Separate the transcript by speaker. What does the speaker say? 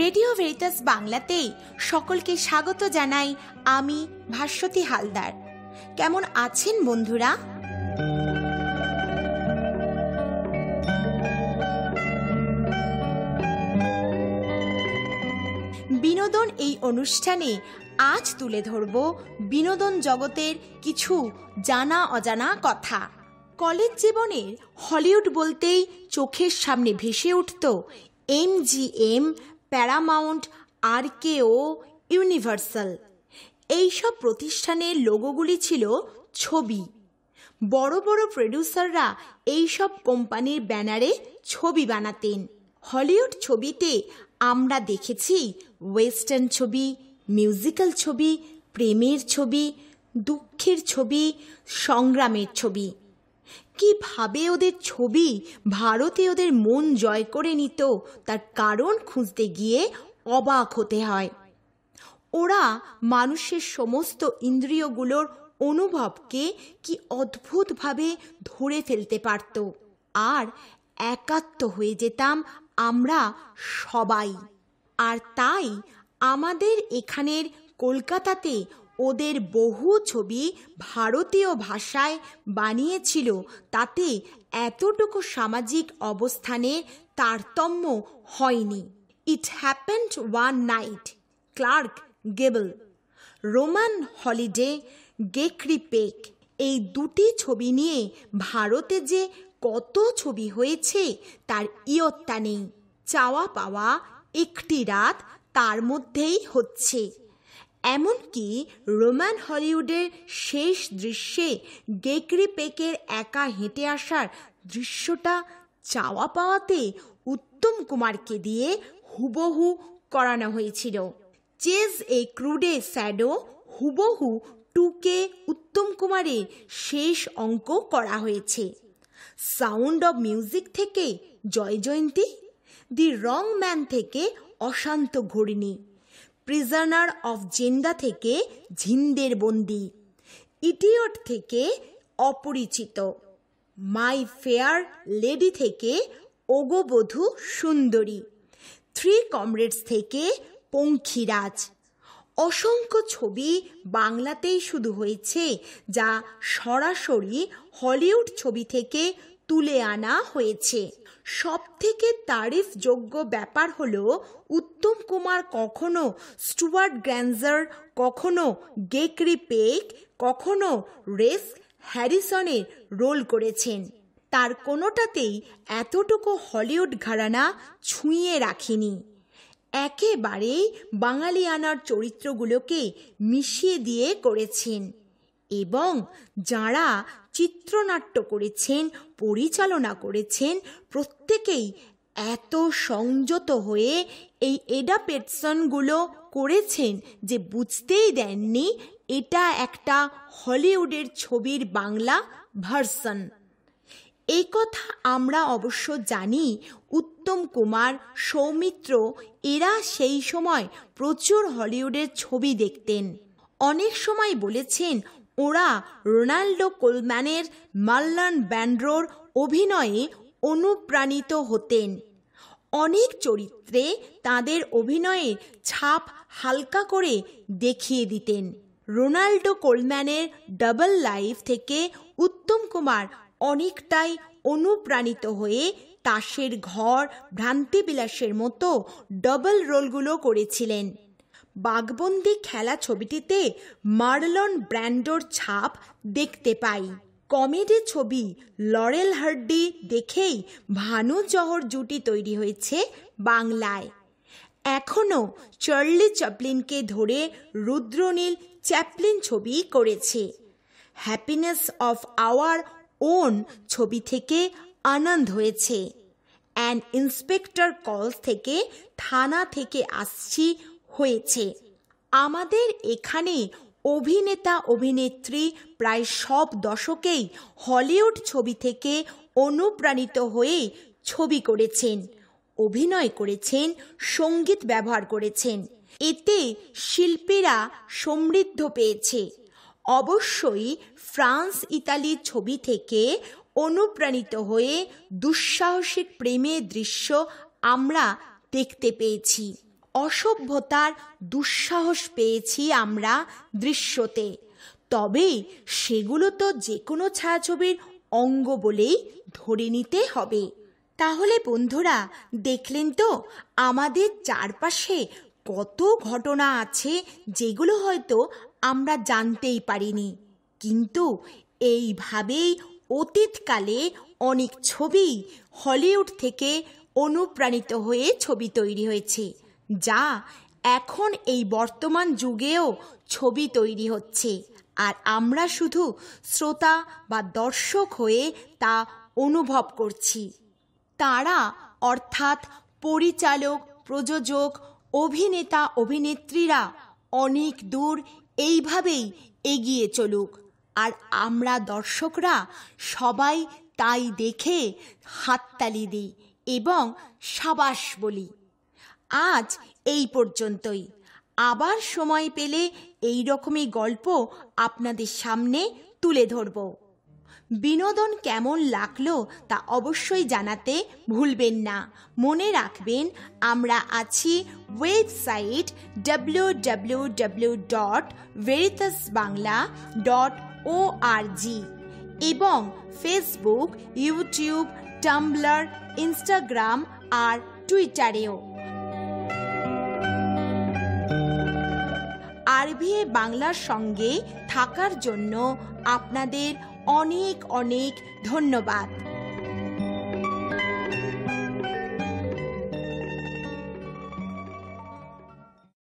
Speaker 1: radio Veritas বাংলাতেই সকলকে স্বাগত জানাই আমি ভাস্বতী হালদার কেমন আছেন বন্ধুরা বিনোদন এই অনুষ্ঠানে আজ তুলে ধরব বিনোদন জগতের কিছু জানা অজানা কথা কলেজ জীবনের হলিউড বলতেই চোখের সামনে ভেসে উঠত M G M Paramount R K O Universal এইসব প্রতিষ্ঠানের লোগোগুলি ছিল ছবি বড় বড় প্রডিউসাররা এইসব কোম্পানির ব্যানারে ছবি বানাতেন হলিউড ছবিতে আমরা দেখেছি ওয়েস্টার্ন ছবি মিউজিক্যাল ছবি প্রেমের ছবি দুঃখের ছবি সংগ্রামের ছবি কিভাবে ওদের ছবি ভারতে ওদের মন জয় করে নিত তার কারণ খুঁজতে গিয়ে অবাক হতে হয় ওরা মানুষের সমস্ত ইন্দ্রিয়গুলোর অনুভবকে কি অদ্ভুতভাবে ধরে ফেলতে পারত আর একাত্ম হয়ে যেতাম আমরা সবাই আর তাই আমাদের এখানের কলকাতাতে ওদের বহু ছবি ভারতীয় ভাষায় বানিয়েছিল তাতে এতটুকু সামাজিক অবস্থানে তারতম্য হয়নি it happened one night Clark Gable Roman Holiday Gregory Peck এই দুটি ছবি নিয়ে ভারতে যে কত ছবি হয়েছে তার ইয়ত্তা নেই চাওয়া পাওয়া একটি রাত তার মধ্যেই হচ্ছে এমনকি রোমান হলিউডের শেষ দৃশ্যে ডেকরে পেকের একা হেঁটে আসার দৃশ্যটা চাওয়া পাওয়াতে উত্তম কুমারকে দিয়ে হুবহু করানো হয়েছিল চেজ এ ক্রুডে স্যাডো হুবহু টুকে উত্তম কুমারের শেষ অঙ্ক করা হয়েছে সাউন্ড অব মিউজিক থেকে জয় জয়ন্তী দি রং ম্যান থেকে অশান্ত ঘূর্ণি প্রিজার্নার অফ জেন্ডা থেকে ঝিন্দের বন্দি ইটিওট থেকে অপরিচিত মাই ফেয়ার লেডি থেকে অগবধূ সুন্দরী থ্রি কমরেডস থেকে পঙ্খিরাজ অসংখ্য ছবি বাংলাতেই শুধু হয়েছে যা সরাসরি হলিউড ছবি থেকে তুলে আনা হয়েছে সবথেকে তারিফযোগ্য ব্যাপার হলো উত্তম কুমার কখনো স্টুয়ার্ট গ্র্যান্ডার কখনো গেকরি পেক কখনো রেস হ্যারিসনে রোল করেছেন তার কোনোটাতেই এতটুকু হলিউড ঘরানা ছুঁয়ে রাখিনি একেবারেই বাঙালিয়ানার চরিত্রগুলোকে মিশিয়ে দিয়ে করেছেন এবং যাঁরা চিত্রনাট্য করেছেন পরিচালনা করেছেন প্রত্যেকেই এত সংযত হয়ে এই এডাপেটসনগুলো করেছেন যে বুঝতেই দেননি এটা একটা হলিউডের ছবির বাংলা ভার্সন এই কথা আমরা অবশ্য জানি উত্তম কুমার সৌমিত্র এরা সেই সময় প্রচুর হলিউডের ছবি দেখতেন অনেক সময় বলেছেন ওঁরা রোনাল্ডো কোলম্যানের মাল্লান ব্যান্ড্রোর অভিনয়ে অনুপ্রাণিত হতেন অনেক চরিত্রে তাদের অভিনয়ের ছাপ হালকা করে দেখিয়ে দিতেন রোনাল্ডো কোলম্যানের ডাবল লাইফ থেকে উত্তম কুমার অনেকটাই অনুপ্রাণিত হয়ে তাসের ঘর ভ্রান্তিবিলাসের মতো ডবল রোলগুলো করেছিলেন বাঘবন্দি খেলা ছবিটিতে মার্লন ব্র্যান্ডোর ছাপ দেখতে পাই কমেডি ছবি লরেল হার্ডি দেখেই ভানু জহর জুটি তৈরি হয়েছে বাংলায় এখনও চার্লি চ্যাপলিনকে ধরে রুদ্রনীল চ্যাপলিন ছবি করেছে হ্যাপিনেস অফ আওয়ার ওন ছবি থেকে আনন্দ হয়েছে অ্যান্ড ইন্সপেক্টর কলস থেকে থানা থেকে আসছি হয়েছে আমাদের এখানে অভিনেতা অভিনেত্রী প্রায় সব দশকেই হলিউড ছবি থেকে অনুপ্রাণিত হয়ে ছবি করেছেন অভিনয় করেছেন সঙ্গীত ব্যবহার করেছেন এতে শিল্পীরা সমৃদ্ধ পেয়েছে অবশ্যই ফ্রান্স ইতালির ছবি থেকে অনুপ্রাণিত হয়ে দুঃসাহসিক প্রেমের দৃশ্য আমরা দেখতে পেয়েছি অসভ্যতার দুঃসাহস পেয়েছি আমরা দৃশ্যতে তবে সেগুলো তো যে কোনো ছায়াছবির অঙ্গ বলেই ধরে নিতে হবে তাহলে বন্ধুরা দেখলেন তো আমাদের চারপাশে কত ঘটনা আছে যেগুলো হয়তো আমরা জানতেই পারিনি কিন্তু এইভাবেই অতীতকালে অনেক ছবি হলিউড থেকে অনুপ্রাণিত হয়ে ছবি তৈরি হয়েছে যা এখন এই বর্তমান যুগেও ছবি তৈরি হচ্ছে আর আমরা শুধু শ্রোতা বা দর্শক হয়ে তা অনুভব করছি তারা অর্থাৎ পরিচালক প্রযোজক অভিনেতা অভিনেত্রীরা অনেক দূর এইভাবেই এগিয়ে চলুক আর আমরা দর্শকরা সবাই তাই দেখে হাততালি দিই এবং সাবাস বলি আজ এই পর্যন্তই আবার সময় পেলে এই রকমই গল্প আপনাদের সামনে তুলে ধরব বিনোদন কেমন লাগলো তা অবশ্যই জানাতে ভুলবেন না মনে রাখবেন আমরা আছি website W W W dot Veritas Bangla dot ও এবং ফেসবুক ইউটিউব টাম্বলার ইনস্টাগ্রাম আর টুইটারেও আরবিএ বাংলার সঙ্গে থাকার জন্য আপনাদের অনেক অনেক ধন্যবাদ